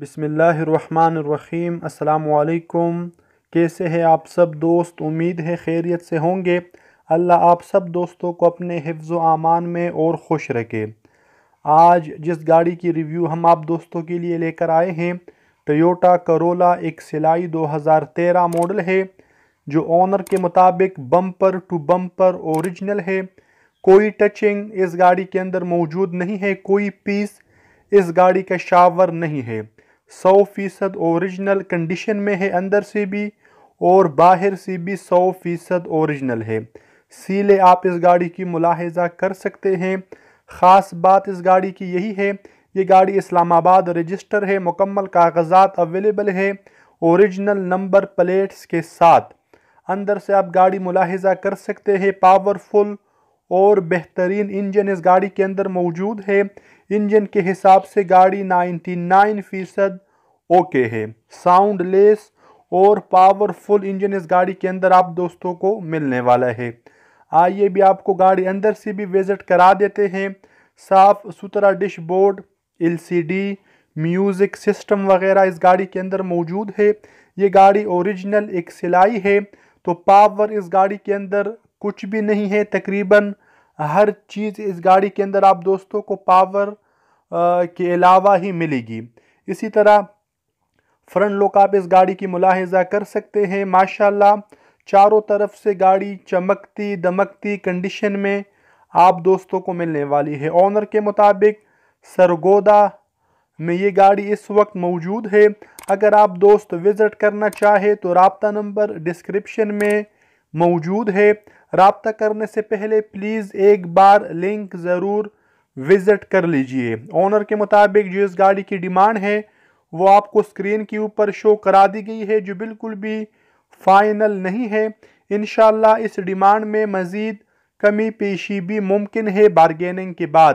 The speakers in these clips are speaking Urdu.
بسم اللہ الرحمن الرحیم السلام علیکم کیسے ہیں آپ سب دوست امید ہے خیریت سے ہوں گے اللہ آپ سب دوستوں کو اپنے حفظ و امان میں اور خوش رکھے آج جس گاڑی کی ریویو ہم آپ دوستوں کے لیے لے کر آئے ہیں ٹیوٹا کرولا ایک سلائی دو ہزار تیرہ ماڈل ہے جو آنر کے مطابق بمپر ٹو بمپر اوریجنل ہے کوئی ٹچنگ اس گاڑی کے اندر موجود نہیں ہے کوئی پیس اس گاڑی کا شاور نہیں ہے سو فیصد اوریجنل کنڈیشن میں ہے اندر سے بھی اور باہر سے بھی سو فیصد اوریجنل ہے سیلے آپ اس گاڑی کی ملاحظہ کر سکتے ہیں خاص بات اس گاڑی کی یہی ہے یہ گاڑی اسلام آباد رجسٹر ہے مکمل کاغذات اویلیبل ہے اوریجنل نمبر پلیٹس کے ساتھ اندر سے آپ گاڑی ملاحظہ کر سکتے ہیں پاورفل اور بہترین انجن اس گاڑی کے اندر موجود ہے انجن کے حساب سے گاڑی نائنٹی نائن فیصد اوکے ہے ساؤنڈ لیس اور پاورفل انجن اس گاڑی کے اندر آپ دوستوں کو ملنے والا ہے آئیے بھی آپ کو گاڑی اندر سے بھی وزٹ کرا دیتے ہیں صاف ستھرا dashboard L C D music system وغیرہ اس گاڑی کے اندر موجود ہے یہ گاڑی اوریجنل ایک سلائی ہے تو پاور اس گاڑی کے اندر کچھ بھی نہیں ہے تقریباً ہر چیز اس گاڑی کے اندر آپ دوستوں کو پاور کے علاوہ ہی ملے گی اسی طرح فرنٹ لوگ آپ اس گاڑی کی ملاحظہ کر سکتے ہیں ماشاءاللہ چاروں طرف سے گاڑی چمکتی دمکتی کنڈیشن میں آپ دوستوں کو ملنے والی ہے آنر کے مطابق سرگودا میں یہ گاڑی اس وقت موجود ہے اگر آپ دوست وزٹ کرنا چاہے تو رابطہ نمبر ڈسکرپشن میں موجود ہے رابطہ کرنے سے پہلے پلیز ایک بار لنک ضرور وزٹ کر لیجئے اونر کے مطابق جو اس گاڑی کی ڈیمانڈ ہے وہ آپ کو اسکرین کے اوپر شو کرا دی گئی ہے جو بالکل بھی فائنل نہیں ہے انشاءاللہ اس ڈیمانڈ میں مزید کمی پیشی بھی ممکن ہے بارگیننگ کے بعد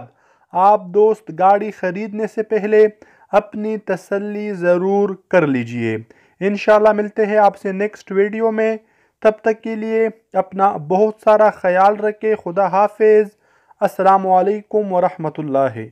آپ دوست گاڑی خریدنے سے پہلے اپنی تسلی ضرور کر لیجئے انشاءاللہ ملتے ہیں آپ سے نیکسٹ ویڈیو میں تب تک کے لیے اپنا بہت سارا خیال رکھے خدا حافظ السلام علیکم ورحمۃ اللہ